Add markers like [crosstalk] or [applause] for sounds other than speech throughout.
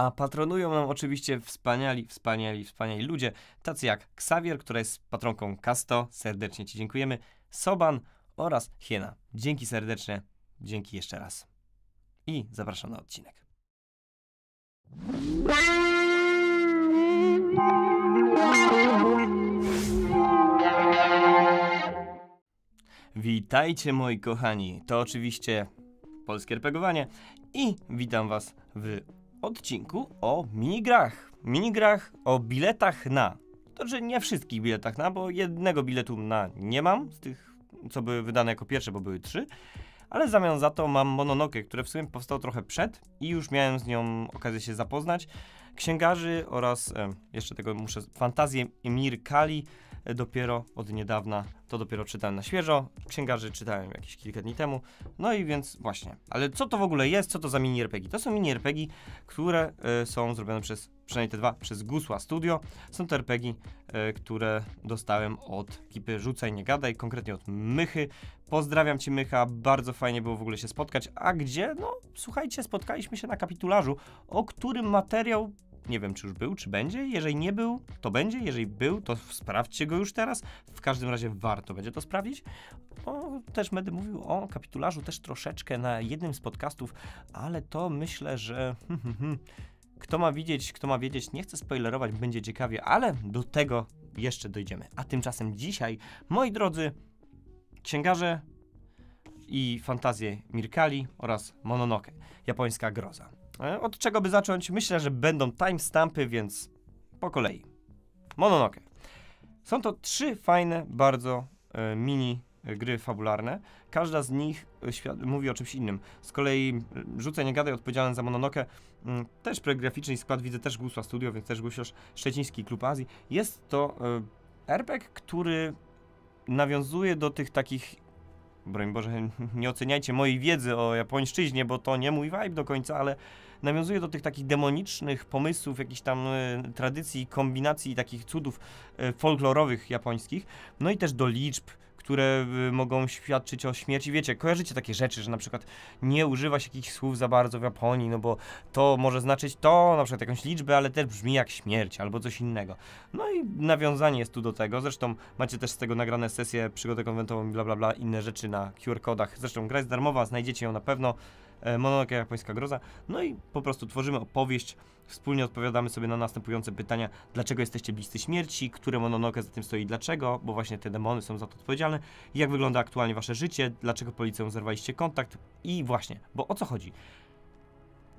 A patronują nam oczywiście wspaniali, wspaniali, wspaniali ludzie, tacy jak Xavier, która jest patronką Casto, serdecznie Ci dziękujemy, Soban oraz Hiena. Dzięki serdeczne, dzięki jeszcze raz. I zapraszam na odcinek. Witajcie moi kochani, to oczywiście polskie RPGowanie i witam was w odcinku o minigrach. Minigrach, o biletach na. To, że znaczy nie wszystkich biletach na, bo jednego biletu na nie mam, z tych, co były wydane jako pierwsze, bo były trzy. Ale w zamian za to mam Mononoke, które w sumie powstało trochę przed i już miałem z nią okazję się zapoznać. Księgarzy oraz, e, jeszcze tego muszę, fantazję Emir Kali, E, dopiero od niedawna, to dopiero czytałem na świeżo, księgarzy czytałem jakieś kilka dni temu, no i więc właśnie. Ale co to w ogóle jest, co to za mini RPG? To są mini RPG, które y, są zrobione przez, przynajmniej te dwa, przez Gusła Studio. Są to RPG, y, e, które dostałem od ekipy Rzucaj Nie Gadaj, konkretnie od Mychy. Pozdrawiam Ci Mycha, bardzo fajnie było w ogóle się spotkać, a gdzie? No słuchajcie, spotkaliśmy się na kapitularzu, o którym materiał nie wiem, czy już był, czy będzie. Jeżeli nie był, to będzie. Jeżeli był, to sprawdźcie go już teraz. W każdym razie warto będzie to sprawdzić. O, też będę mówił o kapitularzu też troszeczkę na jednym z podcastów, ale to myślę, że... [laughs] Kto ma widzieć, kto ma wiedzieć, nie chcę spoilerować, będzie ciekawie, ale do tego jeszcze dojdziemy. A tymczasem dzisiaj, moi drodzy, księgarze i fantazje Mirkali oraz Mononoke, japońska groza. E, od czego by zacząć? Myślę, że będą timestampy, więc po kolei. Mononoke. Są to trzy fajne, bardzo e, mini e, gry fabularne. Każda z nich mówi o czymś innym. Z kolei Rzucę Nie Gadaj, odpowiedzialny za Mononoke, mm, też pregraficzny skład, widzę też Gusła Studio, więc też Gusiarz Szczeciński Klub Azji. Jest to RPG, który nawiązuje do tych takich broń Boże, nie oceniajcie mojej wiedzy o japońszczyźnie, bo to nie mój vibe do końca, ale nawiązuje do tych takich demonicznych pomysłów, jakichś tam y, tradycji, kombinacji takich cudów y, folklorowych japońskich, no i też do liczb, które y, mogą świadczyć o śmierci. Wiecie, kojarzycie takie rzeczy, że na przykład nie używa się jakichś słów za bardzo w Japonii, no bo to może znaczyć to, na przykład jakąś liczbę, ale też brzmi jak śmierć albo coś innego. No i nawiązanie jest tu do tego. Zresztą macie też z tego nagrane sesje przygodę konwentową i bla bla bla, inne rzeczy na QR kodach. Zresztą gra jest darmowa, znajdziecie ją na pewno. E, Mononoke japońska groza. No i po prostu tworzymy opowieść, wspólnie odpowiadamy sobie na następujące pytania, dlaczego jesteście bliscy śmierci, które Mononoke za tym stoi, dlaczego, bo właśnie te demony są za to odpowiedzialne, jak wygląda aktualnie wasze życie, dlaczego policją zerwaliście kontakt i właśnie, bo o co chodzi?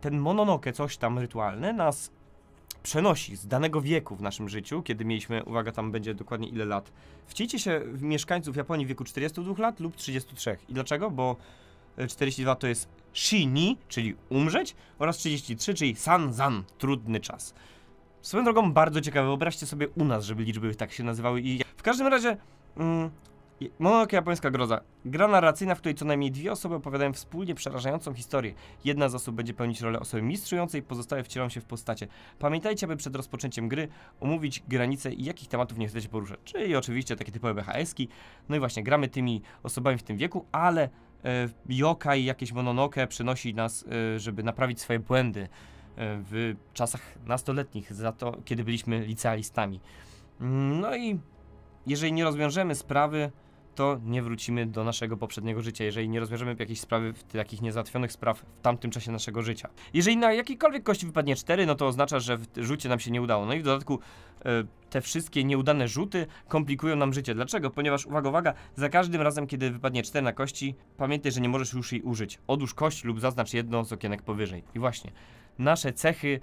Ten Mononoke, coś tam rytualne, nas przenosi z danego wieku w naszym życiu, kiedy mieliśmy, uwaga, tam będzie dokładnie ile lat. Wcielicie się w mieszkańców Japonii w wieku 42 lat lub 33. I dlaczego? Bo 42 to jest shini, czyli umrzeć, oraz 33, czyli san Zan, trudny czas. Swoją drogą bardzo ciekawe, wyobraźcie sobie u nas, żeby liczby tak się nazywały i... W każdym razie... Mm, Mononoke japońska groza. Gra narracyjna, w której co najmniej dwie osoby opowiadają wspólnie przerażającą historię. Jedna z osób będzie pełnić rolę osoby mistrzującej, pozostałe wcielą się w postacie. Pamiętajcie, aby przed rozpoczęciem gry omówić granice i jakich tematów nie chcecie poruszać. Czyli oczywiście takie typowe BHS-ki. No i właśnie, gramy tymi osobami w tym wieku, ale yokai, e, jakieś mononoke przynosi nas, e, żeby naprawić swoje błędy e, w czasach nastoletnich, za to, kiedy byliśmy licealistami. Mm, no i jeżeli nie rozwiążemy sprawy, to nie wrócimy do naszego poprzedniego życia, jeżeli nie rozwiążemy jakiejś sprawy, takich niezałatwionych spraw w tamtym czasie naszego życia. Jeżeli na jakiejkolwiek kości wypadnie 4, no to oznacza, że w rzucie nam się nie udało. No i w dodatku E, te wszystkie nieudane rzuty komplikują nam życie. Dlaczego? Ponieważ, uwaga, uwaga, za każdym razem, kiedy wypadnie 4 na kości, pamiętaj, że nie możesz już jej użyć. Odłóż kość lub zaznacz jedno z okienek powyżej. I właśnie, nasze cechy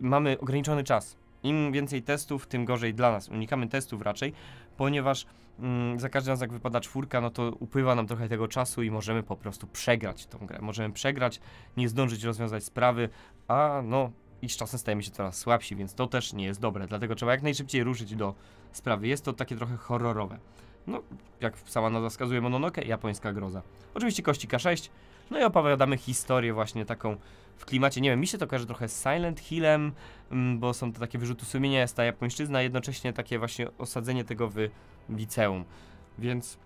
mamy ograniczony czas. Im więcej testów, tym gorzej dla nas. Unikamy testów raczej, ponieważ mm, za każdym razem, jak wypada czwórka, no to upływa nam trochę tego czasu i możemy po prostu przegrać tą grę. Możemy przegrać, nie zdążyć rozwiązać sprawy, a no i z czasem stajemy się coraz słabsi, więc to też nie jest dobre. Dlatego trzeba jak najszybciej ruszyć do sprawy. Jest to takie trochę horrorowe. No, jak sama nazwa wskazuje, Mononoke, japońska groza. Oczywiście kości K6, no i opowiadamy historię właśnie taką w klimacie, nie wiem, mi się to kojarzy trochę z Silent Hillem, mm, bo są to takie wyrzuty sumienia, jest ta japońszczyzna, jednocześnie takie właśnie osadzenie tego w liceum. Więc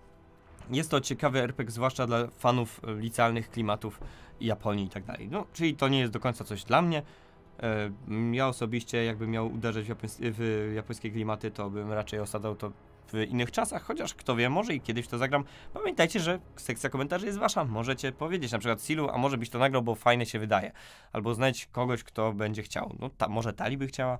jest to ciekawy RPG, zwłaszcza dla fanów licealnych klimatów Japonii i tak dalej. No, czyli to nie jest do końca coś dla mnie, ja osobiście, jakbym miał uderzać w, japońs w japońskie klimaty, to bym raczej osadzał to w innych czasach, chociaż kto wie, może i kiedyś to zagram. Pamiętajcie, że sekcja komentarzy jest wasza. Możecie powiedzieć na przykład Silu, a może byś to nagrał, bo fajne się wydaje. Albo znajdź kogoś, kto będzie chciał. No ta, może Tali by chciała.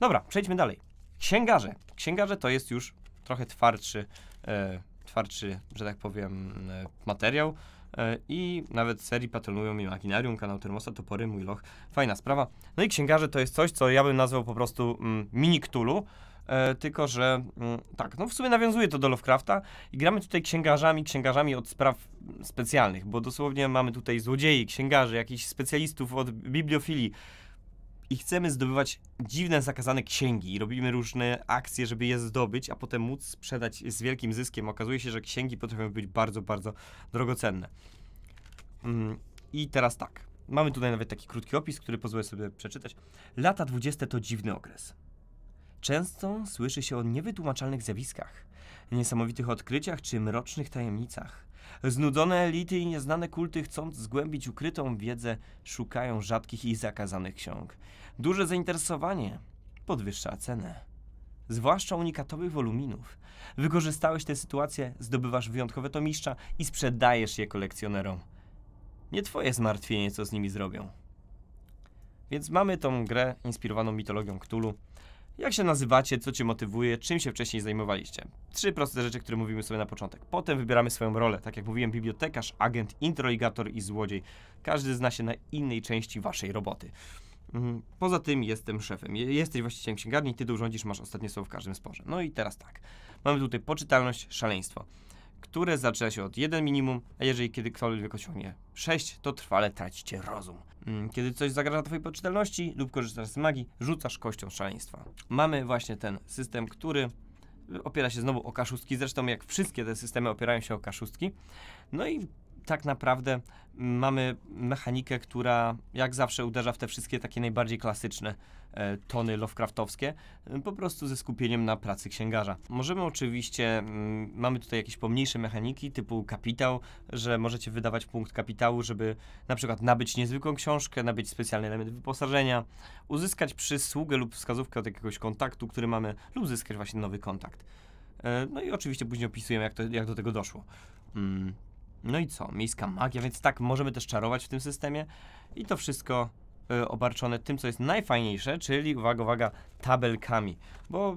Dobra, przejdźmy dalej. Księgarze. Księgarze to jest już trochę twardszy, e, twardszy, że tak powiem, e, materiał. E, i nawet serii patronują mi Maginarium, kanał Termosa, Topory, Mój Loch. Fajna sprawa. No i Księgarze to jest coś, co ja bym nazwał po prostu mm, mini Cthulhu, E, tylko że mm, tak, no w sumie nawiązuje to do Lovecrafta i gramy tutaj księgarzami, księgarzami od spraw specjalnych, bo dosłownie mamy tutaj złodziei, księgarzy, jakichś specjalistów od bibliofilii, i chcemy zdobywać dziwne, zakazane księgi i robimy różne akcje, żeby je zdobyć, a potem móc sprzedać z wielkim zyskiem. Okazuje się, że księgi potrafią być bardzo, bardzo drogocenne. Mm, I teraz tak. Mamy tutaj nawet taki krótki opis, który pozwolę sobie przeczytać. Lata 20 to dziwny okres. Często słyszy się o niewytłumaczalnych zjawiskach, niesamowitych odkryciach czy mrocznych tajemnicach. Znudzone elity i nieznane kulty, chcąc zgłębić ukrytą wiedzę, szukają rzadkich i zakazanych ksiąg. Duże zainteresowanie podwyższa cenę. Zwłaszcza unikatowych woluminów. Wykorzystałeś tę sytuację, zdobywasz wyjątkowe tomiszcza i sprzedajesz je kolekcjonerom. Nie twoje zmartwienie, co z nimi zrobią. Więc mamy tą grę inspirowaną mitologią Ktulu. Jak się nazywacie, co cię motywuje, czym się wcześniej zajmowaliście? Trzy proste rzeczy, które mówimy sobie na początek. Potem wybieramy swoją rolę. Tak jak mówiłem, bibliotekarz, agent, interrogator i złodziej. Każdy zna się na innej części waszej roboty. Mhm. Poza tym jestem szefem. Jesteś właścicielem księgarni, ty tu rządzisz, masz ostatnie słowo w każdym sporze. No i teraz tak. Mamy tutaj poczytalność, szaleństwo które zaczyna się od 1 minimum, a jeżeli kiedykolwiek osiągnie 6, to trwale tracicie rozum. Mm, kiedy coś zagraża Twojej poczytelności lub korzystasz z magii, rzucasz kością szaleństwa. Mamy właśnie ten system, który opiera się znowu o kaszustki, zresztą jak wszystkie te systemy opierają się o kaszustki. No i tak naprawdę mamy mechanikę, która jak zawsze uderza w te wszystkie takie najbardziej klasyczne e, tony Lovecraftowskie, e, po prostu ze skupieniem na pracy księgarza. Możemy oczywiście, mm, mamy tutaj jakieś pomniejsze mechaniki typu kapitał, że możecie wydawać punkt kapitału, żeby na przykład nabyć niezwykłą książkę, nabyć specjalny element wyposażenia, uzyskać przysługę lub wskazówkę od jakiegoś kontaktu, który mamy, lub zyskać właśnie nowy kontakt. E, no i oczywiście później opisujemy, jak, to, jak do tego doszło. Mm. No i co? Miejska magia, więc tak, możemy też czarować w tym systemie. I to wszystko y, obarczone tym, co jest najfajniejsze, czyli, uwaga, uwaga, tabelkami. Bo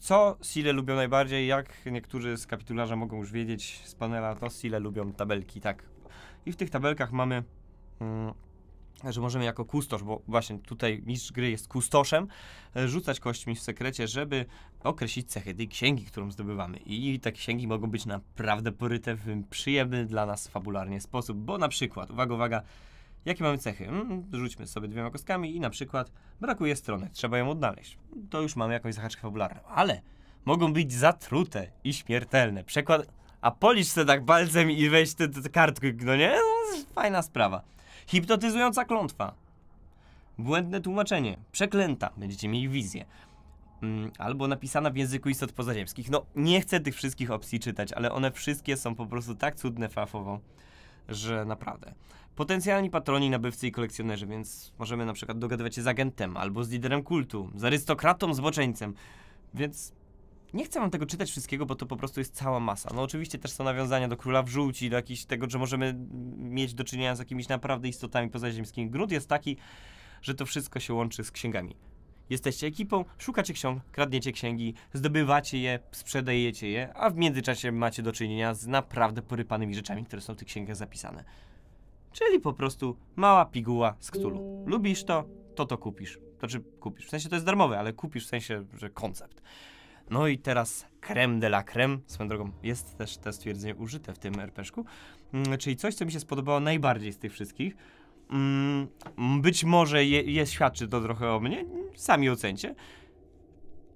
co Sile lubią najbardziej, jak niektórzy z kapitularza mogą już wiedzieć z panela, to Sile lubią tabelki, tak. I w tych tabelkach mamy... Mm, że możemy jako kustosz, bo właśnie tutaj mistrz gry jest kustoszem, e, rzucać kośćmi w sekrecie, żeby określić cechy tej księgi, którą zdobywamy. I te księgi mogą być naprawdę poryte w przyjemny dla nas fabularnie sposób, bo na przykład, uwaga, uwaga, jakie mamy cechy? Mm, rzućmy sobie dwiema kostkami i na przykład brakuje strony, trzeba ją odnaleźć. To już mamy jakąś zahaczkę fabularną, ale mogą być zatrute i śmiertelne. Przekład, a polisz se tak palcem i weź tę kartkę, no nie? No, fajna sprawa. Hipnotyzująca klątwa. Błędne tłumaczenie. Przeklęta. Będziecie mieli wizję. Mm, albo napisana w języku istot pozaziemskich. No, nie chcę tych wszystkich opcji czytać, ale one wszystkie są po prostu tak cudne fafowo, że naprawdę. Potencjalni patroni, nabywcy i kolekcjonerzy, więc możemy na przykład dogadywać się z agentem, albo z liderem kultu, z arystokratą, zboczeńcem. Więc nie chcę wam tego czytać wszystkiego, bo to po prostu jest cała masa. No oczywiście też są nawiązania do Króla w Żółci, do jakichś tego, że możemy mieć do czynienia z jakimiś naprawdę istotami pozaziemskimi. Grunt jest taki, że to wszystko się łączy z księgami. Jesteście ekipą, szukacie ksiąg, kradniecie księgi, zdobywacie je, sprzedajecie je, a w międzyczasie macie do czynienia z naprawdę porypanymi rzeczami, które są w tych księgach zapisane. Czyli po prostu mała piguła z Ktulu. Lubisz to, to to kupisz. Znaczy kupisz, w sensie to jest darmowe, ale kupisz w sensie, że koncept. No i teraz creme de la creme, swoją drogą jest też to stwierdzenie użyte w tym rpszku, mm, czyli coś, co mi się spodobało najbardziej z tych wszystkich. Mm, być może je, je świadczy to trochę o mnie, sami ocencie.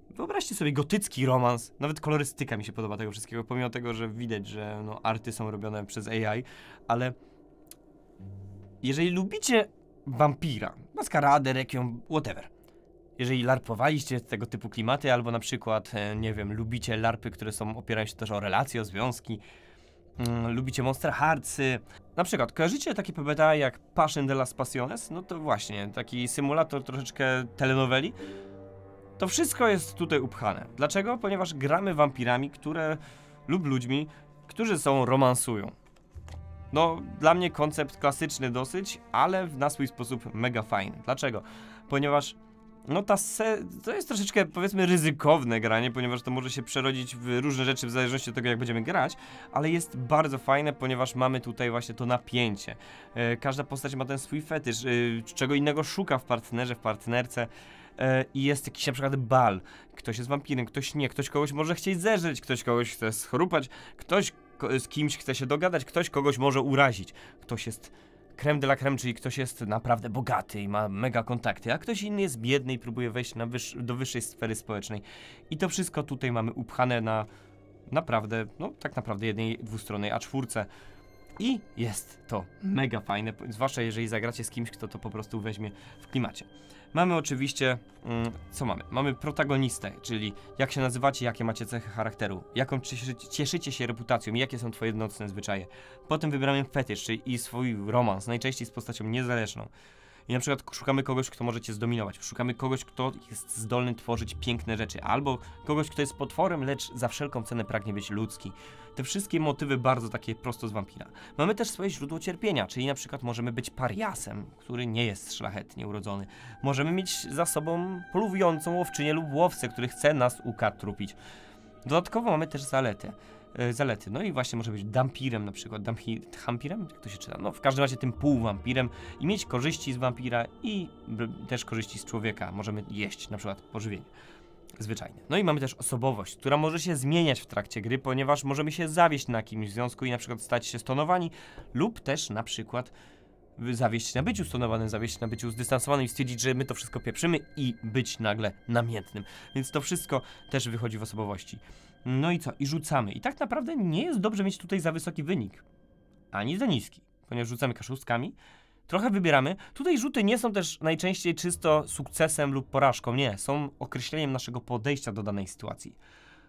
Wyobraźcie sobie gotycki romans, nawet kolorystyka mi się podoba tego wszystkiego, pomimo tego, że widać, że no, arty są robione przez AI, ale jeżeli lubicie wampira, maskaradę, rekią, whatever, jeżeli larpowaliście tego typu klimaty, albo na przykład, e, nie wiem, lubicie larpy, które są opierają się też o relacje, o związki, mm, lubicie Monster Heartsy, na przykład kojarzycie takie PBTA jak Passion de las Pasiones, no to właśnie, taki symulator troszeczkę telenoweli, to wszystko jest tutaj upchane. Dlaczego? Ponieważ gramy wampirami, które lub ludźmi, którzy są romansują. No, dla mnie koncept klasyczny dosyć, ale na swój sposób mega fajny. Dlaczego? Ponieważ no ta se to jest troszeczkę powiedzmy ryzykowne granie, ponieważ to może się przerodzić w różne rzeczy w zależności od tego jak będziemy grać, ale jest bardzo fajne, ponieważ mamy tutaj właśnie to napięcie. E, każda postać ma ten swój fetysz, e, czego innego szuka w partnerze, w partnerce e, i jest jakiś na przykład bal. Ktoś jest wampirem, ktoś nie, ktoś kogoś może chcieć zeżreć, ktoś kogoś chce schrupać, ktoś z kimś chce się dogadać, ktoś kogoś może urazić, ktoś jest creme de la creme, czyli ktoś jest naprawdę bogaty i ma mega kontakty, a ktoś inny jest biedny i próbuje wejść wyż do wyższej sfery społecznej. I to wszystko tutaj mamy upchane na naprawdę, no tak naprawdę jednej dwustronnej A4. I jest to mega fajne, zwłaszcza jeżeli zagracie z kimś, kto to po prostu weźmie w klimacie. Mamy oczywiście, mm, co mamy? Mamy protagonistę, czyli jak się nazywacie, jakie macie cechy charakteru, jaką cieszycie, cieszycie się reputacją, jakie są twoje nocne zwyczaje. Potem wybieramy fetysz, czyli i swój romans, najczęściej z postacią niezależną. I na przykład szukamy kogoś, kto może cię zdominować. Szukamy kogoś, kto jest zdolny tworzyć piękne rzeczy, albo kogoś, kto jest potworem, lecz za wszelką cenę pragnie być ludzki. Te wszystkie motywy bardzo takie prosto z wampira. Mamy też swoje źródło cierpienia, czyli na przykład możemy być pariasem, który nie jest szlachetnie urodzony. Możemy mieć za sobą polującą łowczynię lub łowcę, który chce nas ukatrupić. Dodatkowo mamy też zalety. E, zalety. No i właśnie może być dampirem na przykład, dampi, hampirem, jak to się czyta, no w każdym razie tym półwampirem i mieć korzyści z wampira i też korzyści z człowieka. Możemy jeść na przykład pożywienie. Zwyczajnie. No i mamy też osobowość, która może się zmieniać w trakcie gry, ponieważ możemy się zawieść na kimś związku i na przykład stać się stonowani lub też na przykład zawieść na byciu stonowanym, zawieść na byciu zdystansowanym i stwierdzić, że my to wszystko pieprzymy i być nagle namiętnym. Więc to wszystko też wychodzi w osobowości. No i co? I rzucamy. I tak naprawdę nie jest dobrze mieć tutaj za wysoki wynik, ani za niski, ponieważ rzucamy kaszustkami, trochę wybieramy. Tutaj rzuty nie są też najczęściej czysto sukcesem lub porażką, nie, są określeniem naszego podejścia do danej sytuacji.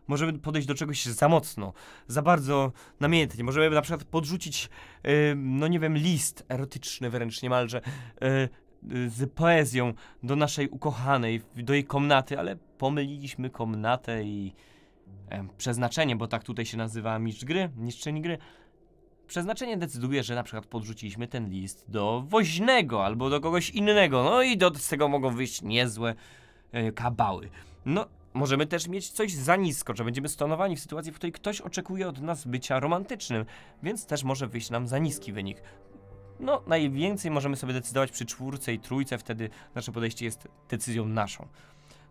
Możemy podejść do czegoś za mocno, za bardzo namiętnie. Możemy na przykład podrzucić, yy, no nie wiem, list erotyczny wręcz niemalże, yy, z poezją do naszej ukochanej, do jej komnaty, ale pomyliliśmy komnatę i przeznaczenie, bo tak tutaj się nazywa mistrz gry, mistrzyni gry, przeznaczenie decyduje, że na przykład podrzuciliśmy ten list do woźnego albo do kogoś innego, no i do, z tego mogą wyjść niezłe e, kabały. No, możemy też mieć coś za nisko, że będziemy stonowani w sytuacji, w której ktoś oczekuje od nas bycia romantycznym, więc też może wyjść nam za niski wynik. No, najwięcej możemy sobie decydować przy czwórce i trójce, wtedy nasze podejście jest decyzją naszą.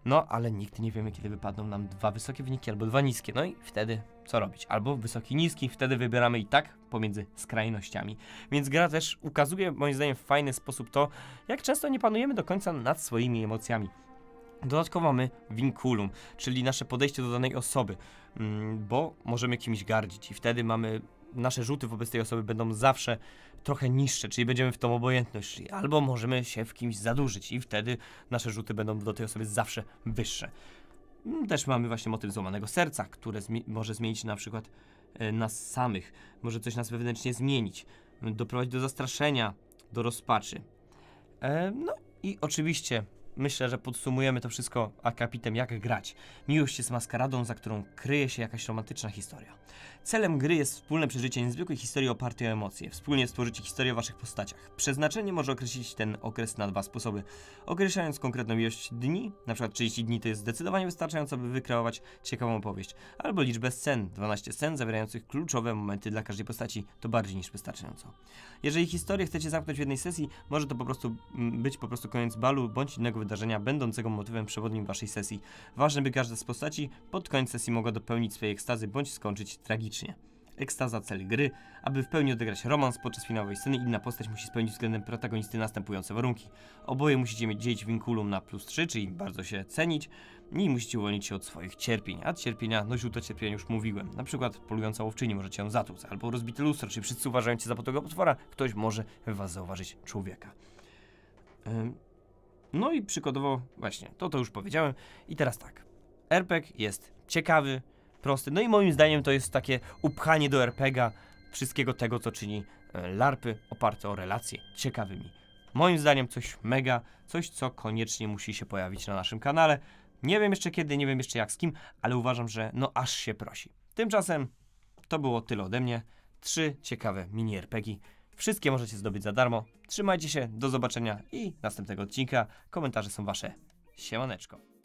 No, ale nigdy nie wiemy, kiedy wypadną nam dwa wysokie wyniki albo dwa niskie. No i wtedy co robić? Albo wysoki, niski, wtedy wybieramy i tak pomiędzy skrajnościami. Więc gra też ukazuje, moim zdaniem, w fajny sposób to, jak często nie panujemy do końca nad swoimi emocjami. Dodatkowo mamy vinculum, czyli nasze podejście do danej osoby, mm, bo możemy kimś gardzić i wtedy mamy nasze rzuty wobec tej osoby będą zawsze trochę niższe, czyli będziemy w tą obojętność szli, albo możemy się w kimś zadłużyć i wtedy nasze rzuty będą do tej osoby zawsze wyższe. Mm, też mamy właśnie motyw złamanego serca, które zmi może zmienić na przykład e, nas samych, może coś nas wewnętrznie zmienić, doprowadzić do zastraszenia, do rozpaczy. E, no i oczywiście myślę, że podsumujemy to wszystko akapitem jak grać. Miłość jest maskaradą, za którą kryje się jakaś romantyczna historia. Celem gry jest wspólne przeżycie niezwykłej historii opartej o emocje. Wspólnie stworzyć historię o waszych postaciach. Przeznaczenie może określić ten okres na dwa sposoby. Określając konkretną ilość dni, np. 30 dni to jest zdecydowanie wystarczająco, by wykreować ciekawą opowieść. Albo liczbę scen, 12 scen zawierających kluczowe momenty dla każdej postaci, to bardziej niż wystarczająco. Jeżeli historię chcecie zamknąć w jednej sesji, może to po prostu mm, być po prostu koniec balu bądź innego wydarzenia będącego motywem przewodnim waszej sesji. Ważne, by każda z postaci pod koniec sesji mogła dopełnić swojej ekstazy bądź skończyć tragicznie ekstaza cel gry. Aby w pełni odegrać romans podczas finałowej sceny, inna postać musi spełnić względem protagonisty następujące warunki. Oboje musicie mieć dzieć winkulum na plus 3, czyli bardzo się cenić i musicie uwolnić się od swoich cierpień. A cierpienia, no źródło cierpienia już mówiłem. Na przykład polująca łowczyni może cię zatłuc, albo rozbite lustro, czy wszyscy uważają cię za potęgowego potwora, ktoś może w was zauważyć człowieka. No i przykładowo, właśnie, to to już powiedziałem. I teraz tak, RPG jest ciekawy, prosty, no i moim zdaniem to jest takie upchanie do RPGa wszystkiego tego, co czyni e, LARPy oparte o relacje ciekawymi. Moim zdaniem coś mega, coś co koniecznie musi się pojawić na naszym kanale. Nie wiem jeszcze kiedy, nie wiem jeszcze jak z kim, ale uważam, że no aż się prosi. Tymczasem to było tyle ode mnie. Trzy ciekawe mini RPG Wszystkie możecie zdobyć za darmo. Trzymajcie się, do zobaczenia i następnego odcinka. Komentarze są wasze. Siemaneczko.